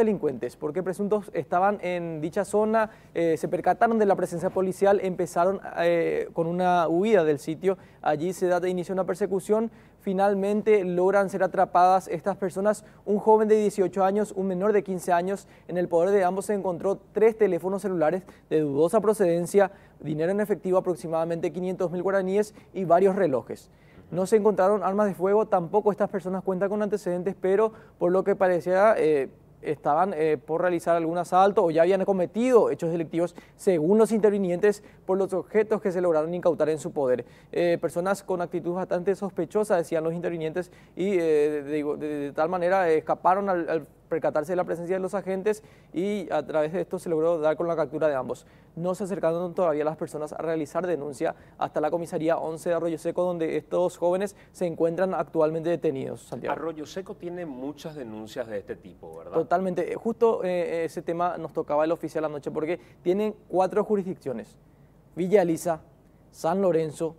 delincuentes, porque presuntos estaban en dicha zona, eh, se percataron de la presencia policial, empezaron eh, con una huida del sitio, allí se da de inicio una persecución, finalmente logran ser atrapadas estas personas, un joven de 18 años, un menor de 15 años, en el poder de ambos se encontró tres teléfonos celulares de dudosa procedencia, dinero en efectivo aproximadamente 500 mil guaraníes y varios relojes. No se encontraron armas de fuego, tampoco estas personas cuentan con antecedentes, pero por lo que parecía eh, estaban eh, por realizar algún asalto o ya habían cometido hechos delictivos según los intervinientes por los objetos que se lograron incautar en su poder. Eh, personas con actitud bastante sospechosa, decían los intervinientes, y eh, de, tal manera escaparon al percatarse de la presencia de los agentes y a través de esto se logró dar con la captura de ambos. No se acercaron todavía las personas a realizar denuncia hasta la comisaría 11 de Arroyo Seco, donde estos jóvenes se encuentran actualmente detenidos. Arroyo Seco tiene muchas denuncias de este tipo, ¿verdad? Totalmente. Eh, justo eh, eh, ese tema nos tocaba el oficial anoche porque tienen cuatro jurisdicciones. Villa Elisa, San Lorenzo,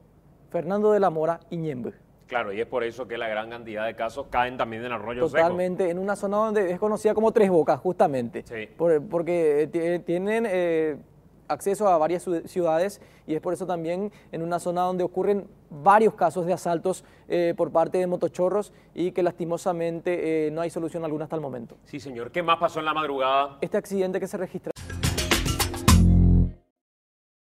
Fernando de la Mora y Ñembe. Claro, y es por eso que la gran cantidad de casos caen también en arroyos Totalmente, en una zona donde es conocida como Tres Bocas, justamente. porque eh, eh, tienen eh, acceso a varias ciudades y es por eso también en una zona donde ocurren varios casos de asaltos por parte de motochorros y que lastimosamente no hay solución alguna hasta el momento. Sí, señor. ¿Qué más pasó en la madrugada? Este accidente que se registra.